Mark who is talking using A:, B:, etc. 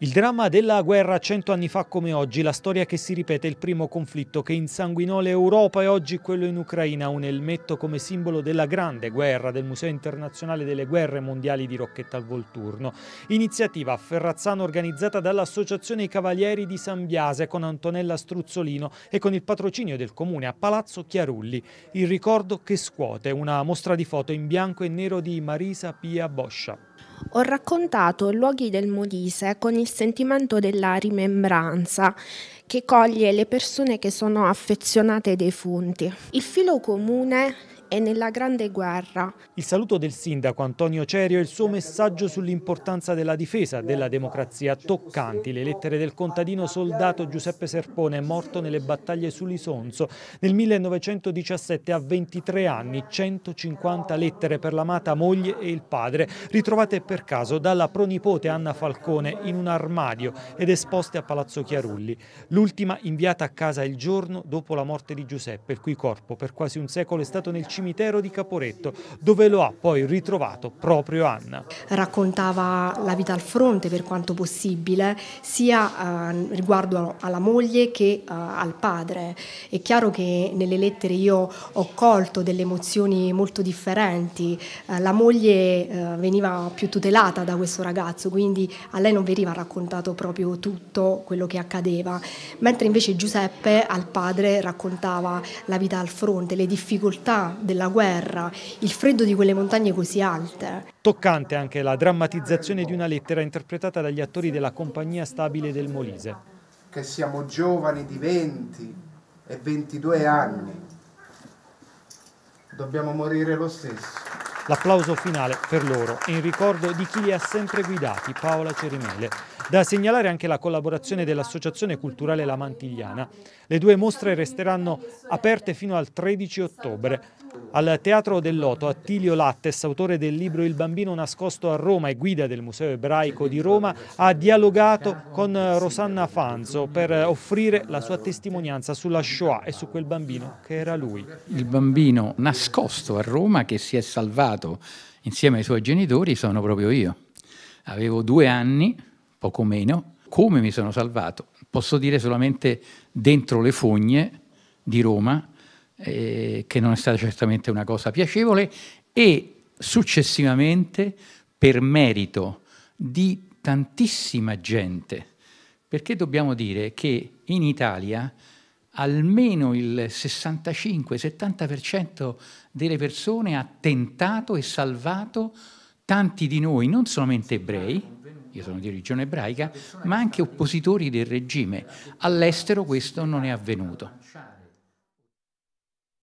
A: Il dramma della guerra cento anni fa come oggi, la storia che si ripete, il primo conflitto che insanguinò l'Europa e oggi quello in Ucraina, un elmetto come simbolo della grande guerra del Museo Internazionale delle Guerre Mondiali di Rocchetta al Volturno. Iniziativa a Ferrazzano organizzata dall'Associazione I Cavalieri di San Biase con Antonella Struzzolino e con il patrocinio del Comune a Palazzo Chiarulli. Il ricordo che scuote, una mostra di foto in bianco e nero di Marisa Pia Boscia.
B: Ho raccontato luoghi del Molise con il sentimento della rimembranza che coglie le persone che sono affezionate ai defunti. Il filo comune è nella Grande Guerra.
A: Il saluto del sindaco Antonio Cerio e il suo messaggio sull'importanza della difesa della democrazia toccanti, le lettere del contadino soldato Giuseppe Serpone morto nelle battaglie sull'Isonzo nel 1917 a 23 anni, 150 lettere per l'amata moglie e il padre, ritrovate per caso dalla pronipote Anna Falcone in un armadio ed esposte a Palazzo Chiarulli. L'ultima inviata a casa il giorno dopo la morte di Giuseppe, il cui corpo per quasi un secolo è stato nel cimitero di Caporetto, dove lo ha poi ritrovato proprio Anna.
B: Raccontava la vita al fronte per quanto possibile, sia eh, riguardo alla moglie che eh, al padre. È chiaro che nelle lettere io ho colto delle emozioni molto differenti. Eh, la moglie eh, veniva più tutelata da questo ragazzo, quindi a lei non veniva raccontato proprio tutto quello che accadeva mentre invece Giuseppe al padre raccontava la vita al fronte, le difficoltà della guerra, il freddo di quelle montagne così alte.
A: Toccante anche la drammatizzazione di una lettera interpretata dagli attori della compagnia stabile del Molise. Che siamo giovani di 20 e 22 anni, dobbiamo morire lo stesso. L'applauso finale per loro in ricordo di chi li ha sempre guidati, Paola Cerimele. Da segnalare anche la collaborazione dell'Associazione Culturale La Mantigliana. Le due mostre resteranno aperte fino al 13 ottobre. Al Teatro del Loto, Attilio Lattes, autore del libro Il bambino nascosto a Roma e guida del Museo ebraico di Roma, ha dialogato con Rosanna Fanzo per offrire la sua testimonianza sulla Shoah e su quel bambino che era lui.
C: Il bambino nascosto a Roma che si è salvato insieme ai suoi genitori sono proprio io. Avevo due anni poco meno. Come mi sono salvato? Posso dire solamente dentro le fogne di Roma, eh, che non è stata certamente una cosa piacevole, e successivamente per merito di tantissima gente, perché dobbiamo dire che in Italia almeno il 65-70% delle persone ha tentato e salvato tanti di noi, non solamente ebrei, io sono di religione ebraica, ma anche oppositori del regime. All'estero questo non è avvenuto.